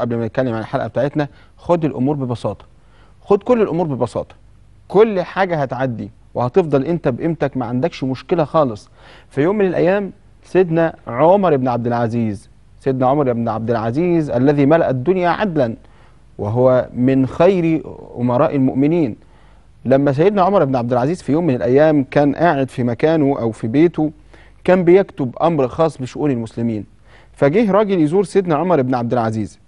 قبل ما نتكلم عن الحلقه بتاعتنا خد الامور ببساطه خد كل الامور ببساطه كل حاجه هتعدي وهتفضل انت بقيمتك ما عندكش مشكله خالص في يوم من الايام سيدنا عمر بن عبد العزيز سيدنا عمر بن عبد العزيز الذي ملا الدنيا عدلا وهو من خير امراء المؤمنين لما سيدنا عمر بن عبد العزيز في يوم من الايام كان قاعد في مكانه او في بيته كان بيكتب امر خاص بشؤون المسلمين فجه راجل يزور سيدنا عمر بن عبد العزيز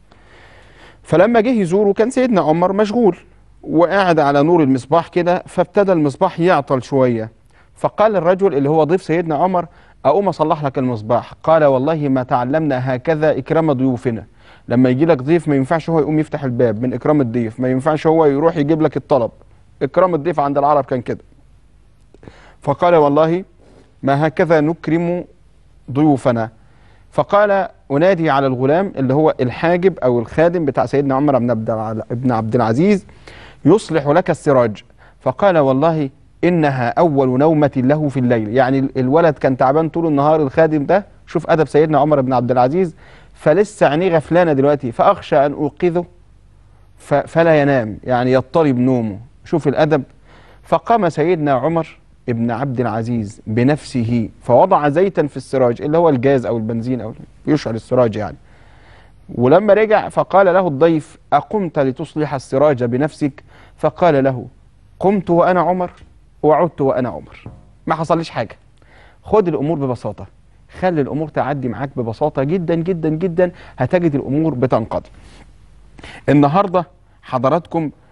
فلما جه يزوره كان سيدنا عمر مشغول وقاعد على نور المصباح كده فابتدى المصباح يعطل شوية فقال الرجل اللي هو ضيف سيدنا عمر أقوم أصلح لك المصباح قال والله ما تعلمنا هكذا إكرام ضيوفنا لما يجي لك ضيف ما ينفعش هو يقوم يفتح الباب من إكرام الضيف ما ينفعش هو يروح يجيب لك الطلب إكرام الضيف عند العرب كان كده فقال والله ما هكذا نكرم ضيوفنا فقال أنادي على الغلام اللي هو الحاجب أو الخادم بتاع سيدنا عمر بن عبد العزيز يصلح لك السراج فقال والله إنها أول نومة له في الليل يعني الولد كان تعبان طول النهار الخادم ده شوف أدب سيدنا عمر بن عبد العزيز فلسه عينيه غفلانة دلوقتي فأخشى أن أوقظه فلا ينام يعني يضطرب نومه شوف الأدب فقام سيدنا عمر ابن عبد العزيز بنفسه فوضع زيتا في السراج اللي هو الجاز أو البنزين أو يشعل السراج يعني ولما رجع فقال له الضيف أقمت لتصلح السراج بنفسك فقال له قمت وأنا عمر وعدت وأنا عمر ما حصلش حاجة خد الأمور ببساطة خلي الأمور تعدي معاك ببساطة جدا جدا جدا هتجد الأمور بتنقضي النهاردة حضراتكم